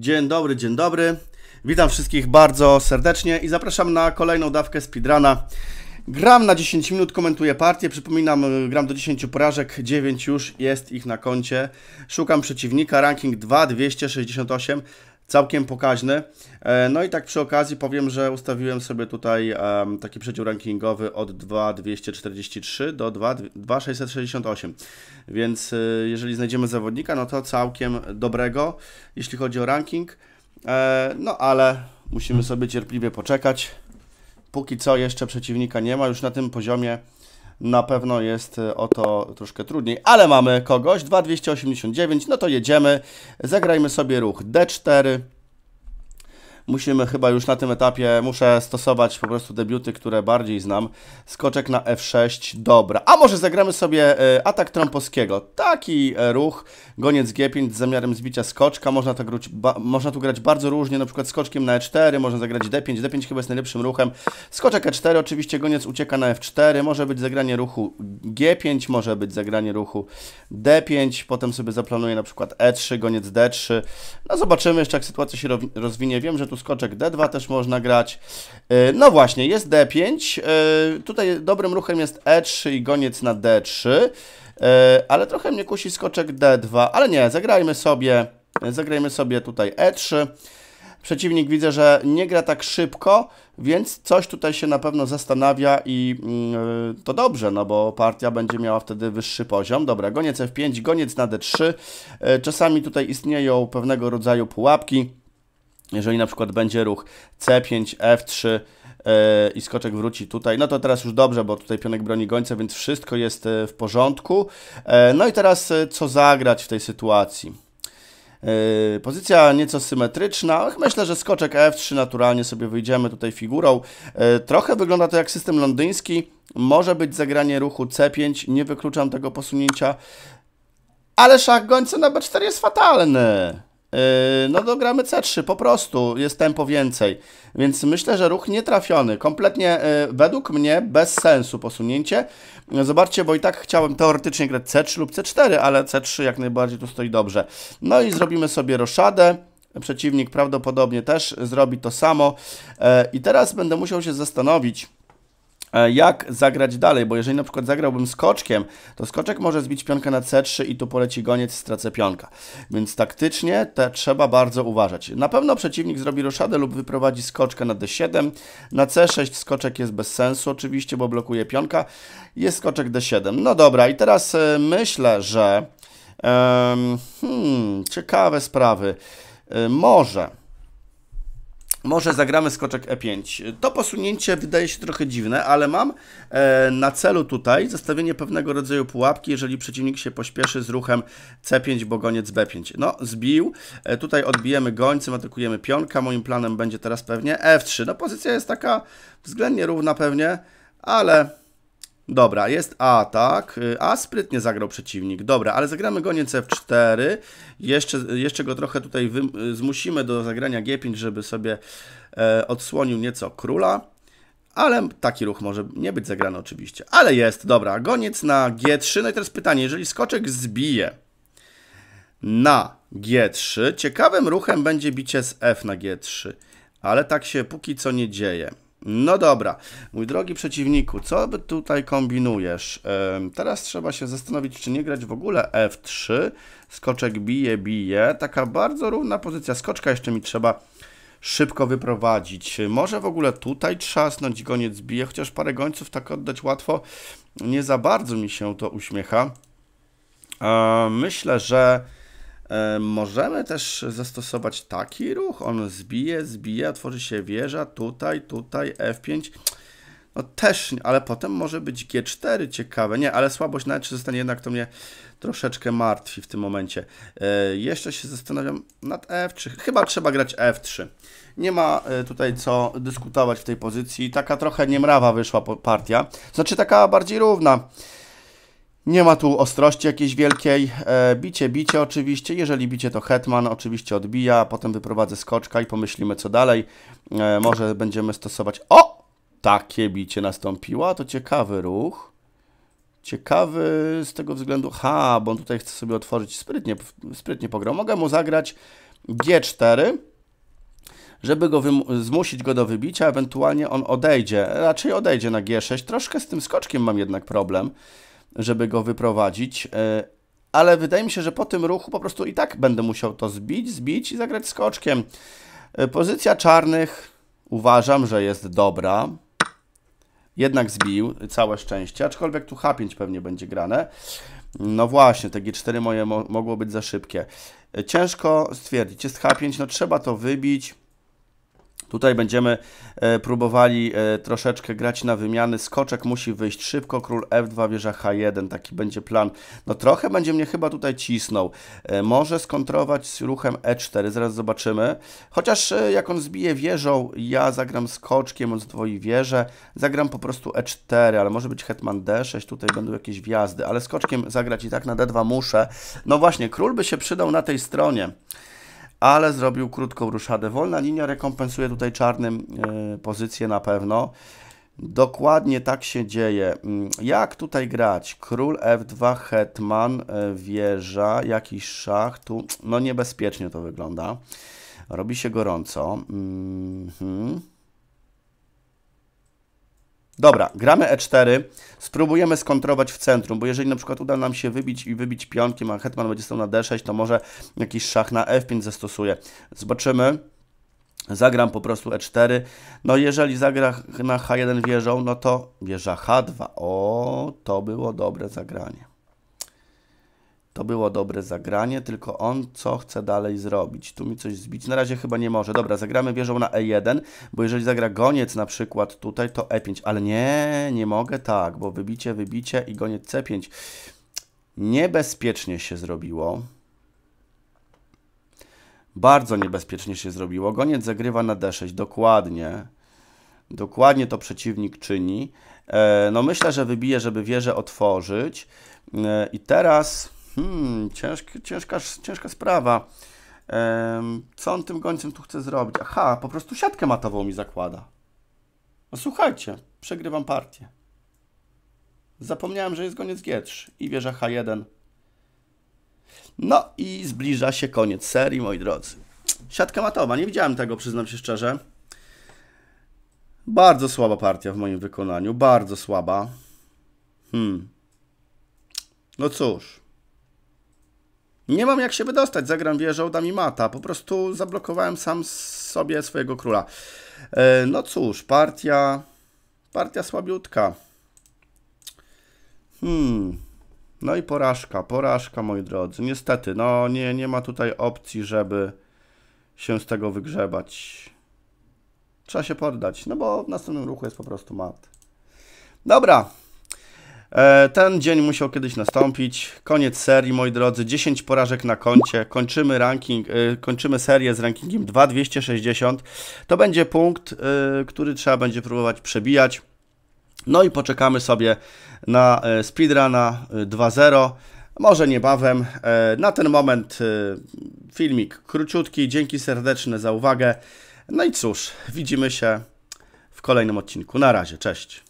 Dzień dobry, dzień dobry. Witam wszystkich bardzo serdecznie i zapraszam na kolejną dawkę speedruna. Gram na 10 minut, komentuję partię. Przypominam, y, gram do 10 porażek, 9 już jest ich na koncie. Szukam przeciwnika, ranking 2, 268, całkiem pokaźny. E, no i tak przy okazji powiem, że ustawiłem sobie tutaj taki przedział rankingowy od 2,243 do 2,668. Więc y, jeżeli znajdziemy zawodnika, no to całkiem dobrego, jeśli chodzi o ranking. E, no ale musimy sobie cierpliwie poczekać. Póki co jeszcze przeciwnika nie ma, już na tym poziomie na pewno jest e, o to troszkę trudniej, ale mamy kogoś, 2289, no to jedziemy, zagrajmy sobie ruch D4, musimy chyba już na tym etapie, muszę stosować po prostu debiuty, które bardziej znam. Skoczek na F6, dobra. A może zagramy sobie e, atak Trąpowskiego. Taki e, ruch, goniec G5 z zamiarem zbicia skoczka. Można, to grać, można tu grać bardzo różnie, na przykład skoczkiem na E4, można zagrać D5. D5 chyba jest najlepszym ruchem. Skoczek E4, oczywiście goniec ucieka na F4. Może być zagranie ruchu G5, może być zagranie ruchu D5. Potem sobie zaplanuję na przykład E3, goniec D3. No zobaczymy jeszcze, jak sytuacja się rozwinie. Wiem, że tu skoczek D2 też można grać. E, no właśnie, jest D5. E, tutaj dobrym ruchem jest E3 i goniec na D3. E, ale trochę mnie kusi skoczek D2. Ale nie, zagrajmy sobie, zagrajmy sobie tutaj E3. Przeciwnik widzę, że nie gra tak szybko, więc coś tutaj się na pewno zastanawia i yy, to dobrze, no bo partia będzie miała wtedy wyższy poziom. Dobra, goniec F5, goniec na D3. Yy, czasami tutaj istnieją pewnego rodzaju pułapki jeżeli na przykład będzie ruch C5, F3 yy, i skoczek wróci tutaj, no to teraz już dobrze, bo tutaj pionek broni gońca, więc wszystko jest e, w porządku. Yy, no i teraz e, co zagrać w tej sytuacji? Yy, pozycja nieco symetryczna. Myślę, że skoczek F3 naturalnie sobie wyjdziemy tutaj figurą. Yy, trochę wygląda to jak system londyński. Może być zagranie ruchu C5, nie wykluczam tego posunięcia. Ale szach gońca na B4 jest fatalny. Yy, no dogramy gramy C3, po prostu jest tempo więcej. Więc myślę, że ruch nietrafiony, kompletnie yy, według mnie bez sensu posunięcie. Zobaczcie, bo i tak chciałem teoretycznie grać C3 lub C4, ale C3 jak najbardziej tu stoi dobrze. No i zrobimy sobie roszadę. Przeciwnik prawdopodobnie też zrobi to samo. Yy, I teraz będę musiał się zastanowić, E, jak zagrać dalej, bo jeżeli na przykład zagrałbym skoczkiem, to skoczek może zbić pionkę na C3 i tu poleci goniec, stracę pionka. Więc taktycznie te trzeba bardzo uważać. Na pewno przeciwnik zrobi roszadę lub wyprowadzi skoczkę na D7. Na C6 skoczek jest bez sensu oczywiście, bo blokuje pionka. Jest skoczek D7. No dobra i teraz e, myślę, że... Hmm, ciekawe sprawy. E, może... Może zagramy skoczek E5. To posunięcie wydaje się trochę dziwne, ale mam e, na celu tutaj zostawienie pewnego rodzaju pułapki, jeżeli przeciwnik się pośpieszy z ruchem C5, bo goniec B5. No, zbił. E, tutaj odbijemy gońcem, atakujemy pionka. Moim planem będzie teraz pewnie F3. No, pozycja jest taka względnie równa pewnie, ale Dobra, jest atak. Y, A sprytnie zagrał przeciwnik. Dobra, ale zagramy goniec F4. Jeszcze, jeszcze go trochę tutaj y, zmusimy do zagrania G5, żeby sobie e, odsłonił nieco króla. Ale taki ruch może nie być zagrany oczywiście. Ale jest, dobra. Goniec na G3. No i teraz pytanie, jeżeli skoczek zbije na G3, ciekawym ruchem będzie bicie z F na G3. Ale tak się póki co nie dzieje. No dobra, mój drogi przeciwniku, co by tutaj kombinujesz? Teraz trzeba się zastanowić, czy nie grać w ogóle F3. Skoczek bije, bije. Taka bardzo równa pozycja skoczka, jeszcze mi trzeba szybko wyprowadzić. Może w ogóle tutaj trzasnąć, goniec bije, chociaż parę gońców tak oddać łatwo. Nie za bardzo mi się to uśmiecha. Myślę, że E, możemy też zastosować taki ruch. On zbije, zbije, tworzy się wieża, tutaj, tutaj, F5. No też, ale potem może być G4, ciekawe. Nie, ale słabość na E3 zostanie jednak, to mnie troszeczkę martwi w tym momencie. E, jeszcze się zastanawiam nad F3. Chyba trzeba grać F3. Nie ma e, tutaj co dyskutować w tej pozycji. Taka trochę niemrawa wyszła partia. Znaczy taka bardziej równa. Nie ma tu ostrości jakiejś wielkiej. E, bicie, bicie oczywiście. Jeżeli bicie, to hetman oczywiście odbija. Potem wyprowadzę skoczka i pomyślimy, co dalej. E, może będziemy stosować... O! Takie bicie nastąpiło. To ciekawy ruch. Ciekawy z tego względu... Ha, bo on tutaj chce sobie otworzyć sprytnie, sprytnie pogrom. Mogę mu zagrać G4 żeby go zmusić go do wybicia, ewentualnie on odejdzie. Raczej odejdzie na G6. Troszkę z tym skoczkiem mam jednak problem żeby go wyprowadzić. E, ale wydaje mi się, że po tym ruchu po prostu i tak będę musiał to zbić, zbić i zagrać skoczkiem. E, pozycja czarnych uważam, że jest dobra. Jednak zbił, całe szczęście, aczkolwiek tu H5 pewnie będzie grane. No właśnie, te G4 moje mo mogło być za szybkie. E, ciężko stwierdzić, jest H5, no trzeba to wybić. Tutaj będziemy e, próbowali e, troszeczkę grać na wymiany. Skoczek musi wyjść szybko, król f2, wieża h1. Taki będzie plan. No trochę będzie mnie chyba tutaj cisnął. E, może skontrować z ruchem e4, zaraz zobaczymy. Chociaż jak on zbije wieżą, ja zagram skoczkiem, on zdwoi wieżę. Zagram po prostu e4, ale może być hetman d6, tutaj będą jakieś wjazdy. Ale skoczkiem zagrać i tak na d2 muszę. No właśnie, król by się przydał na tej stronie ale zrobił krótką ruszadę. Wolna linia rekompensuje tutaj czarnym e, pozycję na pewno. Dokładnie tak się dzieje. Mm, jak tutaj grać? Król F2, hetman, e, wieża, jakiś szach. Tu, no niebezpiecznie to wygląda. Robi się gorąco. Mhm. Mm Dobra, gramy E4, spróbujemy skontrować w centrum, bo jeżeli na przykład uda nam się wybić i wybić pionkiem, a hetman będzie stał na D6, to może jakiś szach na F5 zastosuje. Zobaczymy. Zagram po prostu E4. No jeżeli zagra na H1 wieżą, no to wieża H2. O, to było dobre zagranie. To było dobre zagranie, tylko on co chce dalej zrobić? Tu mi coś zbić? Na razie chyba nie może. Dobra, zagramy wieżą na E1, bo jeżeli zagra goniec na przykład tutaj, to E5. Ale nie, nie mogę tak, bo wybicie, wybicie i goniec C5. Niebezpiecznie się zrobiło. Bardzo niebezpiecznie się zrobiło. Goniec zagrywa na D6, dokładnie. Dokładnie to przeciwnik czyni. E, no myślę, że wybije, żeby wieżę otworzyć. E, I teraz Hmm, ciężka, ciężka, ciężka sprawa. Ehm, co on tym gońcem tu chce zrobić? Aha, po prostu siatkę matową mi zakłada. No słuchajcie, przegrywam partię. Zapomniałem, że jest goniec G3 i wieża H1. No i zbliża się koniec serii, moi drodzy. Siatka matowa, nie widziałem tego, przyznam się szczerze. Bardzo słaba partia w moim wykonaniu, bardzo słaba. Hmm. No cóż. Nie mam jak się wydostać, zagram wieżą, da mi mata. Po prostu zablokowałem sam sobie swojego króla. E, no cóż, partia... Partia słabiutka. Hmm... No i porażka, porażka moi drodzy. Niestety, no nie, nie ma tutaj opcji, żeby się z tego wygrzebać. Trzeba się poddać, no bo w następnym ruchu jest po prostu mat. Dobra, E, ten dzień musiał kiedyś nastąpić. Koniec serii, moi drodzy. 10 porażek na koncie. Kończymy ranking, e, kończymy serię z rankingiem 2260. To będzie punkt, e, który trzeba będzie próbować przebijać. No i poczekamy sobie na speedruna 2.0. Może niebawem. Na ten moment filmik króciutki. Dzięki serdeczne za uwagę. No i cóż, widzimy się w kolejnym odcinku. Na razie, cześć.